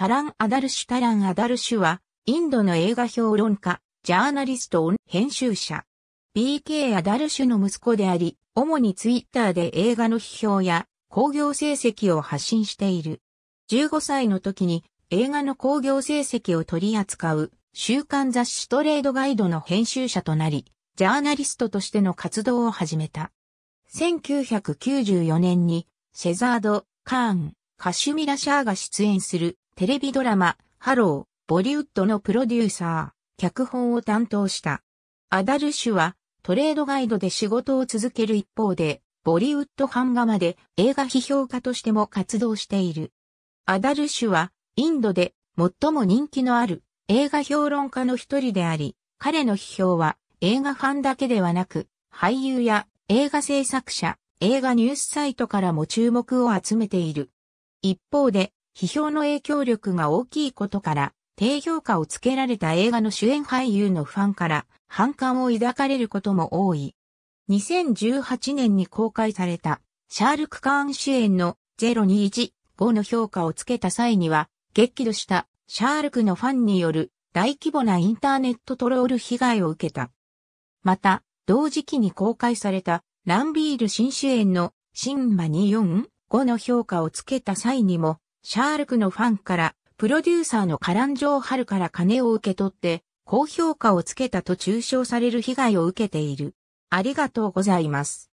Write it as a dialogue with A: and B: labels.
A: タラン・アダルシュタラン・アダルシュは、インドの映画評論家、ジャーナリスト、編集者。BK アダルシュの息子であり、主にツイッターで映画の批評や興行成績を発信している。15歳の時に映画の興行成績を取り扱う週刊雑誌トレードガイドの編集者となり、ジャーナリストとしての活動を始めた。1994年にシェザード・カーン、カシュミラ・シャーが出演するテレビドラマ、ハロー、ボリウッドのプロデューサー、脚本を担当した。アダルシュは、トレードガイドで仕事を続ける一方で、ボリウッド版画まで映画批評家としても活動している。アダルシュは、インドで最も人気のある映画評論家の一人であり、彼の批評は映画ファンだけではなく、俳優や映画制作者、映画ニュースサイトからも注目を集めている。一方で、批評の影響力が大きいことから、低評価をつけられた映画の主演俳優のファンから反感を抱かれることも多い。2018年に公開されたシャールク・カーン主演の0215の評価をつけた際には、激怒したシャールクのファンによる大規模なインターネットトロール被害を受けた。また、同時期に公開されたランビール新主演のシンマ245の評価をつけた際にもシャールクのファンから、プロデューサーのカランジョー・ハルから金を受け取って、高評価をつけたと中傷される被害を受けている。ありがとうございます。